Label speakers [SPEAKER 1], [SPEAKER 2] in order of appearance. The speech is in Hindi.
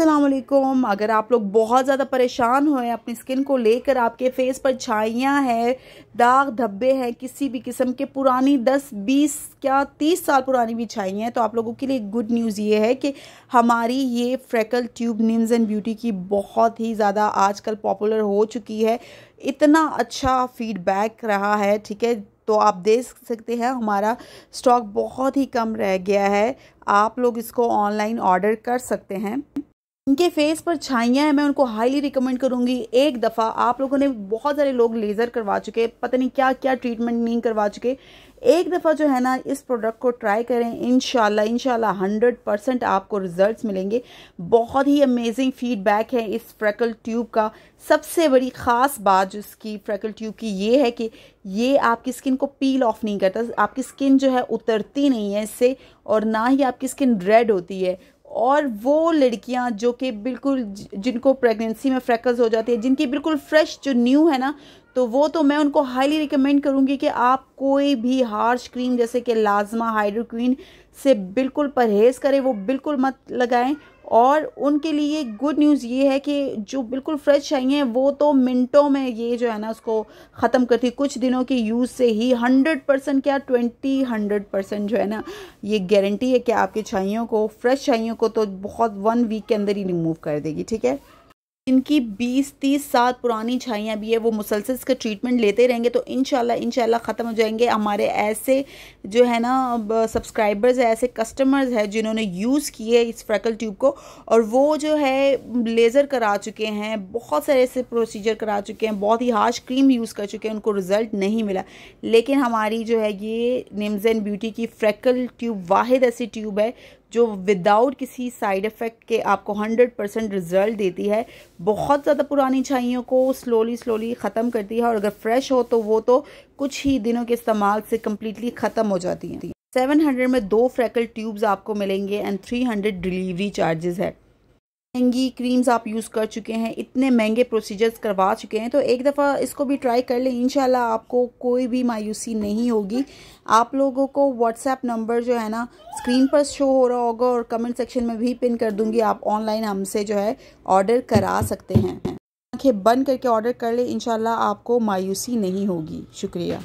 [SPEAKER 1] अस्सलाम अगर आप लोग बहुत ज़्यादा परेशान हुए अपनी स्किन को लेकर आपके फेस पर छाइयाँ हैं दाग धब्बे हैं किसी भी किस्म के पुरानी 10 20 क्या 30 साल पुरानी भी छाइयाँ हैं तो आप लोगों के लिए गुड न्यूज़ ये है कि हमारी ये freckle tube Nims and beauty की बहुत ही ज़्यादा आजकल पॉपुलर हो चुकी है इतना अच्छा फीडबैक रहा है ठीक है तो आप देख सकते हैं हमारा स्टॉक बहुत ही कम रह गया है आप लोग इसको ऑनलाइन ऑर्डर कर सकते हैं इनके फेस पर छाइयाँ हैं मैं उनको हाईली रिकमेंड करूँगी एक दफ़ा आप लोगों ने बहुत सारे लोग लेज़र करवा चुके पता नहीं क्या क्या ट्रीटमेंट नहीं करवा चुके एक दफ़ा जो है ना इस प्रोडक्ट को ट्राई करें इन शाला हंड्रेड परसेंट आपको रिजल्ट्स मिलेंगे बहुत ही अमेजिंग फीडबैक है इस फ्रैकल ट्यूब का सबसे बड़ी ख़ास बात जो इसकी फ्रैकल ट्यूब की ये है कि ये आपकी स्किन को पील ऑफ नहीं करता आपकी स्किन जो है उतरती नहीं है इससे और ना ही आपकी स्किन रेड होती है और वो लड़कियां जो कि बिल्कुल जिनको प्रेगनेंसी में फ्रैकल्स हो जाती है जिनकी बिल्कुल फ्रेश जो न्यू है ना तो वो तो मैं उनको हाईली रिकमेंड करूँगी कि आप कोई भी हार्श क्रीम जैसे कि लाजमा हाइड्रोक्वीन से बिल्कुल परहेज़ करें वो बिल्कुल मत लगाएं और उनके लिए गुड न्यूज़ ये है कि जो बिल्कुल फ्रेश चाहिए वो तो मिनटों में ये जो है ना उसको ख़त्म करती कुछ दिनों के यूज़ से ही हंड्रेड परसेंट क्या ट्वेंटी हंड्रेड परसेंट जो है ना ये गारंटी है कि आपके चाइयों को फ्रेश चाइयों को तो बहुत वन वीक के अंदर ही रिमूव कर देगी ठीक है इनकी 20-30 साल पुरानी छाइयाँ भी है वो मुसलसल इसका ट्रीटमेंट लेते रहेंगे तो इन शाला ख़त्म हो जाएंगे हमारे ऐसे जो है ना सब्सक्राइबर्स है ऐसे कस्टमर्स है जिन्होंने यूज़ किए इस फ्रैकल ट्यूब को और वो जो है लेज़र करा चुके हैं बहुत सारे ऐसे प्रोसीजर करा चुके हैं बहुत ही हार्श क्रीम यूज़ कर चुके हैं उनको रिज़ल्ट नहीं मिला लेकिन हमारी जो है ये निम्स एंड ब्यूटी की फ्रैकल ट्यूब वाद ऐसी ट्यूब है जो विदाउट किसी साइड इफ़ेक्ट के आपको 100 परसेंट रिज़ल्ट देती है बहुत ज़्यादा पुरानी छाइयों को स्लोली स्लोली ख़त्म करती है और अगर फ्रेश हो तो वो तो कुछ ही दिनों के इस्तेमाल से कम्प्लीटली ख़त्म हो जाती हैं 700 में दो फ्रैकल ट्यूब्स आपको मिलेंगे एंड 300 डिलीवरी चार्जेस है महंगी क्रीम्स आप यूज़ कर चुके हैं इतने महंगे प्रोसीजर्स करवा चुके हैं तो एक दफ़ा इसको भी ट्राई कर लें इनशाला आपको कोई भी मायूसी नहीं होगी आप लोगों को व्हाट्सएप नंबर जो है ना स्क्रीन पर शो हो रहा होगा और कमेंट सेक्शन में भी पिन कर दूंगी आप ऑनलाइन हमसे जो है ऑर्डर करा सकते हैं आँखें बंद करके ऑर्डर कर लें इनशाला आपको मायूसी नहीं होगी शुक्रिया